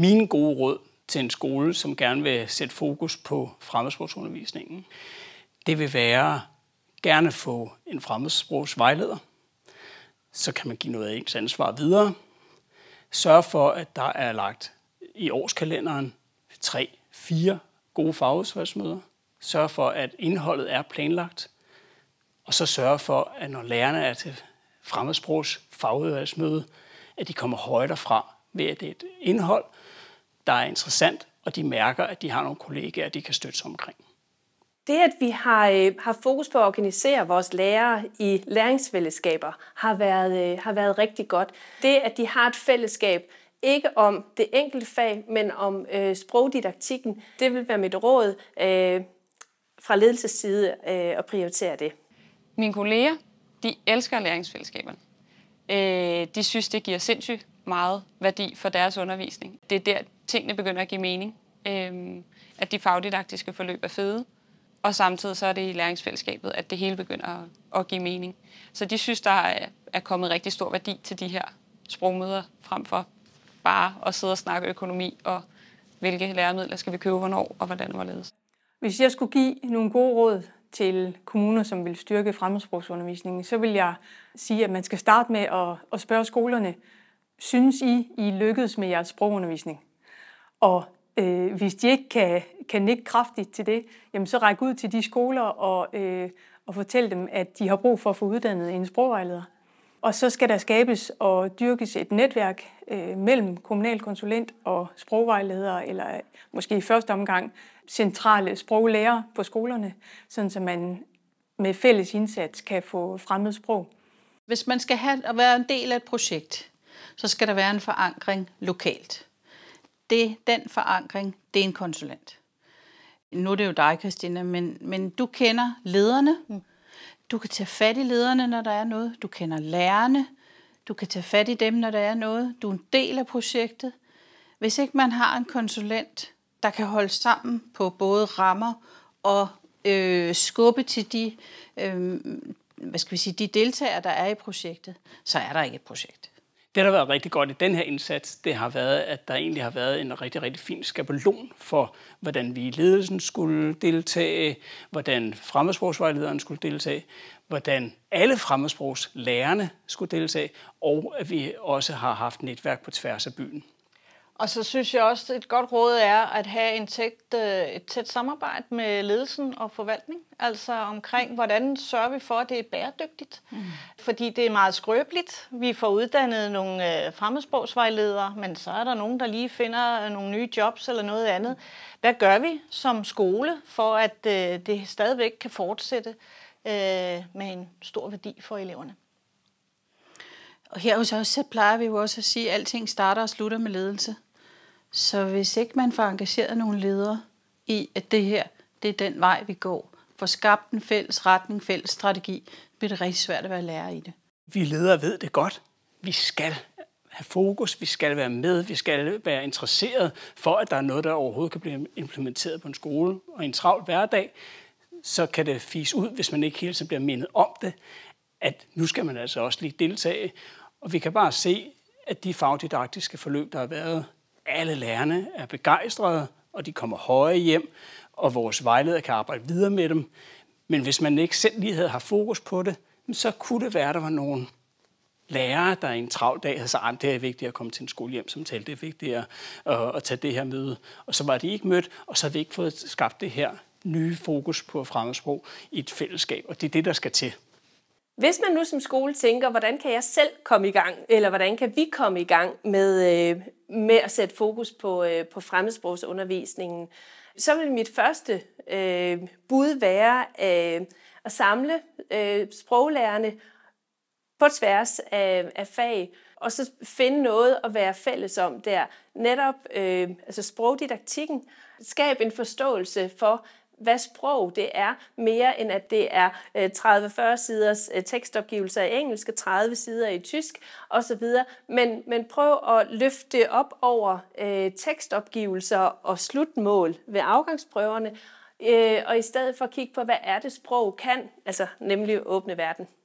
mine gode råd til en skole, som gerne vil sætte fokus på fremmedsprogsundervisningen, det vil være gerne få en fremmedsprogsvejleder. Så kan man give noget af ens ansvar videre. Sørg for, at der er lagt i årskalenderen tre, fire gode fagudvalgsmøder. Sørg for, at indholdet er planlagt. Og så sørg for, at når lærerne er til fremmedsprogs fagudvalgsmøde, at de kommer højt derfra ved, at det er et indhold, der er interessant, og de mærker, at de har nogle kollegaer, de kan støtte sig omkring. Det, at vi har, øh, har fokus på at organisere vores lærere i læringsfællesskaber, har været, øh, har været rigtig godt. Det, at de har et fællesskab, ikke om det enkelte fag, men om øh, sprogdidaktikken, det vil være mit råd øh, fra ledelsesside øh, at prioritere det. Mine kolleger, de elsker læringsfællesskaberne. Øh, de synes, det giver sindssygt meget værdi for deres undervisning. Det er der, tingene begynder at give mening. Øhm, at de fagdidaktiske forløb er fede, og samtidig så er det i læringsfællesskabet, at det hele begynder at, at give mening. Så de synes, der er, kommet rigtig stor værdi til de her sprogmøder, frem for bare at sidde og snakke økonomi og hvilke læremidler skal vi købe, hvornår og hvordan hvorledes. Hvis jeg skulle give nogle gode råd til kommuner, som vil styrke fremmedsprogsundervisningen, så vil jeg sige, at man skal starte med at, at spørge skolerne, synes I, I lykkedes med jeres sprogundervisning? Og øh, hvis de ikke kan, kan nikke kraftigt til det, jamen så række ud til de skoler og, øh, og fortæl dem, at de har brug for at få uddannet en sprogvejleder. Og så skal der skabes og dyrkes et netværk øh, mellem kommunalkonsulent og sprogvejledere, eller øh, måske i første omgang centrale sproglærer på skolerne, sådan så man med fælles indsats kan få fremmed sprog. Hvis man skal have, at være en del af et projekt, så skal der være en forankring lokalt. Det, den forankring, det er en konsulent. Nu er det jo dig, Christina, men, men du kender lederne. Mm. Du kan tage fat i lederne, når der er noget. Du kender lærerne. Du kan tage fat i dem, når der er noget. Du er en del af projektet. Hvis ikke man har en konsulent, der kan holde sammen på både rammer og øh, skubbe til de, øh, hvad skal vi sige, de deltagere, der er i projektet, så er der ikke et projekt. Det, der har været rigtig godt i den her indsats, det har været, at der egentlig har været en rigtig, rigtig fin skabelon for, hvordan vi i ledelsen skulle deltage, hvordan fremmedsprogsvejlederen skulle deltage, hvordan alle fremmedsprogslærerne skulle deltage, og at vi også har haft netværk på tværs af byen. Og så synes jeg også, et godt råd er at have en tæt, øh, et tæt samarbejde med ledelsen og forvaltning, altså omkring, hvordan sørger vi for, at det er bæredygtigt. Mm. Fordi det er meget skrøbeligt. Vi får uddannet nogle øh, fremmedsprogsvejledere, men så er der nogen, der lige finder øh, nogle nye jobs eller noget andet. Hvad gør vi som skole, for at det stadigvæk kan fortsætte med en stor værdi for eleverne? Og her hos os, så plejer vi jo også at sige, at alting starter og slutter med ledelse. Så hvis ikke man får engageret nogle ledere i, at det her, det er den vej, vi går, får skabt en fælles retning, fælles strategi, bliver det rigtig svært at være lærer i det. Vi ledere ved det godt. Vi skal have fokus, vi skal være med, vi skal være interesseret for, at der er noget, der overhovedet kan blive implementeret på en skole. Og i en travl hverdag, så kan det fise ud, hvis man ikke hele tiden bliver mindet om det, at nu skal man altså også lige deltage. Og vi kan bare se, at de fagdidaktiske forløb, der har været alle lærerne er begejstrede, og de kommer høje hjem, og vores vejleder kan arbejde videre med dem. Men hvis man ikke selv lige havde haft fokus på det, så kunne det være, at der var nogen lærere, der en travl dag havde sagt, det er vigtigt at komme til en skole hjem, som talte, det er vigtigt at, at tage det her møde. Og så var de ikke mødt, og så havde vi ikke fået skabt det her nye fokus på fremmedsprog i et fællesskab, og det er det, der skal til. Hvis man nu som skole tænker, hvordan kan jeg selv komme i gang, eller hvordan kan vi komme i gang med, øh, med at sætte fokus på, øh, på fremmedsprogsundervisningen, så vil mit første øh, bud være øh, at samle øh, sproglærerne på tværs af, af fag, og så finde noget at være fælles om der. Netop øh, altså sprogdidaktikken. Skab en forståelse for, hvad sprog det er, mere end at det er 30-40 øh, siders øh, tekstopgivelse i engelsk 30 sider i tysk osv. Men, men prøv at løfte det op over øh, tekstopgivelser og slutmål ved afgangsprøverne, øh, og i stedet for at kigge på, hvad er det sprog kan, altså nemlig åbne verden.